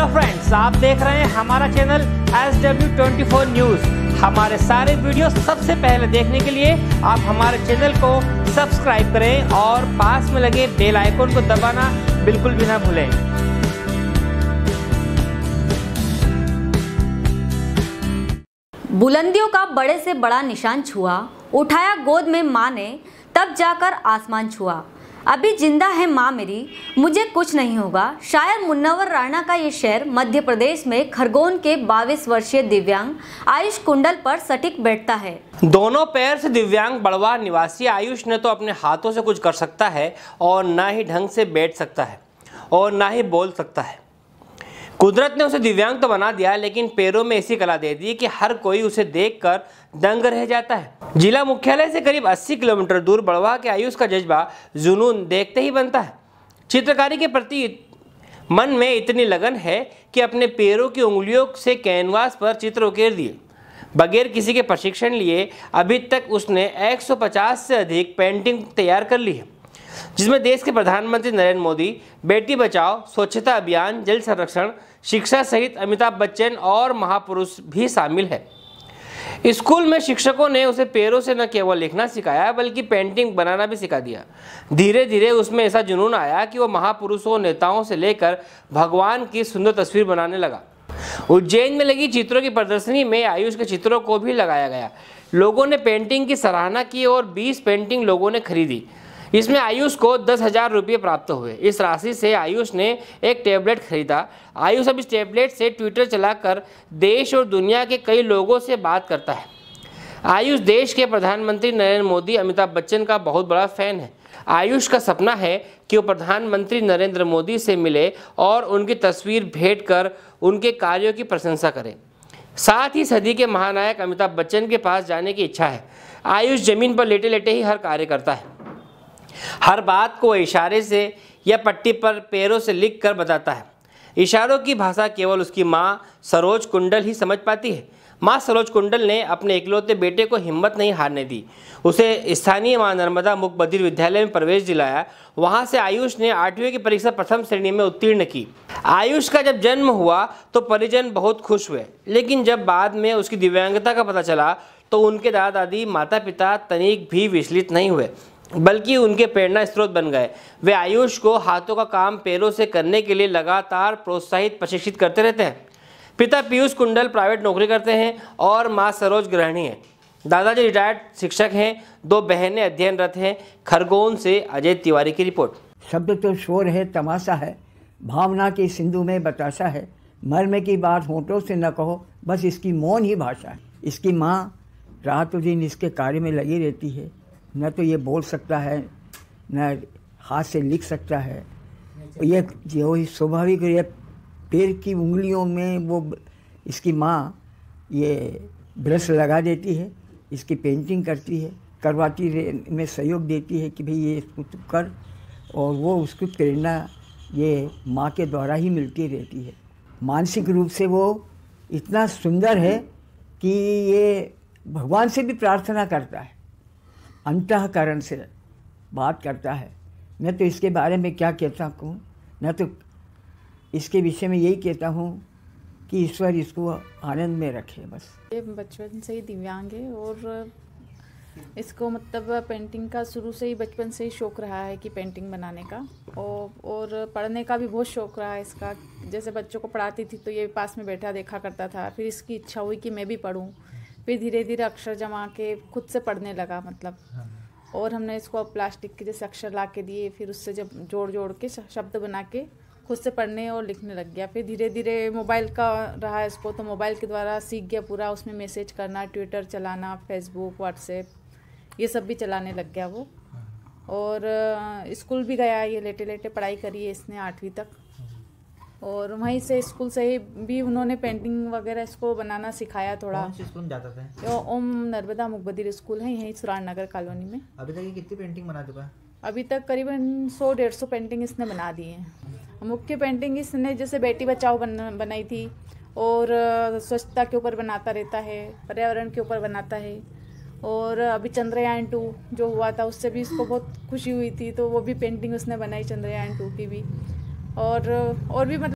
Hello friends आप देख रहे हैं हमारा channel S W twenty four news हमारे सारे वीडियो सबसे पहले देखने के लिए आप हमारे चैनल को सब्सक्राइब करें और पास में लगे बेल आइकोन को दबाना बिल्कुल भी ना भूलें बुलंदियों का बड़े से बड़ा निशान छुआ उठाया गोद में माँ ने तब जाकर आसमान छुआ अभी जिंदा है माँ मेरी मुझे कुछ नहीं होगा शायर मुन्नवर राणा का ये शेर मध्य प्रदेश में खरगोन के 22 वर्षीय दिव्यांग आयुष कुंडल पर सटीक बैठता है दोनों पैर से दिव्यांग बड़वा निवासी आयुष न तो अपने हाथों से कुछ कर सकता है और ना ही ढंग से बैठ सकता है और ना ही बोल सकता है कुदरत ने उसे दिव्यांग तो बना दिया लेकिन पैरों में ऐसी कला दे दी कि हर कोई उसे देखकर दंग रह जाता है जिला मुख्यालय से करीब 80 किलोमीटर दूर बड़वा के आयुष का जज्बा जुनून देखते ही बनता है चित्रकारी के प्रति मन में इतनी लगन है कि अपने पैरों की उंगलियों से कैनवास पर चित्र उकेर दिए बगैर किसी के प्रशिक्षण लिए अभी तक उसने 150 से अधिक पेंटिंग तैयार कर ली है जिसमें देश के प्रधानमंत्री नरेंद्र मोदी बेटी बचाओ स्वच्छता अभियान जल संरक्षण शिक्षा सहित अमिताभ बच्चन और महापुरुष भी शामिल है स्कूल में शिक्षकों ने उसे पैरों से न केवल लिखना सिखाया बल्कि पेंटिंग बनाना भी सिखा दिया धीरे धीरे उसमें ऐसा जुनून आया कि वो महापुरुषों नेताओं से लेकर भगवान की सुंदर तस्वीर बनाने लगा उज्जैन में लगी चित्रों की प्रदर्शनी में आयुष के चित्रों को भी लगाया गया लोगों ने पेंटिंग की सराहना की और 20 पेंटिंग लोगों ने खरीदी इसमें आयुष को दस हज़ार रुपये प्राप्त हुए इस राशि से आयुष ने एक टैबलेट खरीदा आयुष अब इस टैबलेट से ट्विटर चलाकर देश और दुनिया के कई लोगों से बात करता है आयुष देश के प्रधानमंत्री नरेंद्र मोदी अमिताभ बच्चन का बहुत बड़ा फैन है आयुष का सपना है कि वो प्रधानमंत्री नरेंद्र मोदी से मिले और उनकी तस्वीर भेंट कर उनके कार्यों की प्रशंसा करें साथ ही सदी के महानायक अमिताभ बच्चन के पास जाने की इच्छा है आयुष जमीन पर लेटे लेटे ही हर कार्य करता है हर बात को इशारे से या पट्टी पर पैरों से लिख कर बताता है इशारों की भाषा केवल उसकी माँ सरोज कुंडल ही समझ पाती है माँ सरोज कुंडल ने अपने इकलौते बेटे को हिम्मत नहीं हारने दी उसे स्थानीय माँ नर्मदा मुख बधिर विद्यालय में प्रवेश दिलाया वहाँ से आयुष ने आठवीं की परीक्षा प्रथम श्रेणी में उत्तीर्ण की आयुष का जब जन्म हुआ तो परिजन बहुत खुश हुए लेकिन जब बाद में उसकी दिव्यांगता का पता चला तो उनके दादा दादी माता पिता तनिक भी विचलित नहीं हुए बल्कि उनके प्रेरणा स्रोत बन गए वे आयुष को हाथों का काम पैरों से करने के लिए लगातार प्रोत्साहित प्रशिक्षित करते रहते हैं पिता पीयूष कुंडल प्राइवेट नौकरी करते हैं और माँ सरोज गृहिणी हैं दादाजी रिटायर्ड शिक्षक हैं दो बहनें अध्ययनरत हैं खरगोन से अजय तिवारी की रिपोर्ट शब्द तो शोर है तमाशा है भावना की सिंधु में बताशा है मर्म की बात होटों से न कहो बस इसकी मौन ही भाषा है इसकी माँ रात दिन इसके कार्य में लगी रहती है न तो ये बोल सकता है न हाथ से लिख सकता है ये जो स्वाभाविक ये पैर की उंगलियों में वो इसकी माँ ये ब्रश लगा देती है इसकी पेंटिंग करती है करवाती में सहयोग देती है कि भाई ये इसको तू कर और वो उसकी प्रेरणा ये माँ के द्वारा ही मिलती रहती है मानसिक रूप से वो इतना सुंदर है कि ये भगवान से भी प्रार्थना करता है अंतकरण से बात करता है मैं तो इसके बारे में क्या कहता हूँ न तो इसके विषय में यही कहता हूँ कि ईश्वर इसको आनंद में रखे बस ये बचपन से ही दिव्यांग है और इसको मतलब पेंटिंग का शुरू से ही बचपन से ही शौक रहा है कि पेंटिंग बनाने का और और पढ़ने का भी बहुत शौक रहा है इसका जैसे बच्चों को पढ़ाती थी तो ये पास में बैठा देखा करता था फिर इसकी इच्छा हुई कि मैं भी पढ़ूँ फिर धीरे धीरे अक्षर जमा के खुद से पढ़ने लगा मतलब हाँ। और हमने इसको प्लास्टिक के जैसे अक्षर ला के दिए फिर उससे जब जोड़ जोड़ के शब्द बना के खुद से पढ़ने और लिखने लग गया फिर धीरे धीरे मोबाइल का रहा इसको तो मोबाइल के द्वारा सीख गया पूरा उसमें मैसेज करना ट्विटर चलाना फेसबुक व्हाट्सएप ये सब भी चलाने लग गया वो हाँ। और स्कूल भी गया ये लेटे लेटे पढ़ाई करी है इसने आठवीं तक और वहीं से स्कूल से ही भी उन्होंने पेंटिंग वगैरह इसको बनाना सिखाया थोड़ा स्कूल जाता था यो ओम नर्मदा मुखबदीर स्कूल है यहीं सुरान नगर कॉलोनी में अभी तक कितनी पेंटिंग बना चुका है अभी तक करीबन सौ डेढ़ सौ पेंटिंग इसने बना दी है मुख्य पेंटिंग इसने जैसे बेटी बचाओ बन बनाई थी और स्वच्छता के ऊपर बनाता रहता है पर्यावरण के ऊपर बनाता है और अभी चंद्रयान टू जो हुआ था उससे भी इसको बहुत खुशी हुई थी तो वो भी पेंटिंग उसने बनाई चंद्रयान टू की भी और और भी मतलब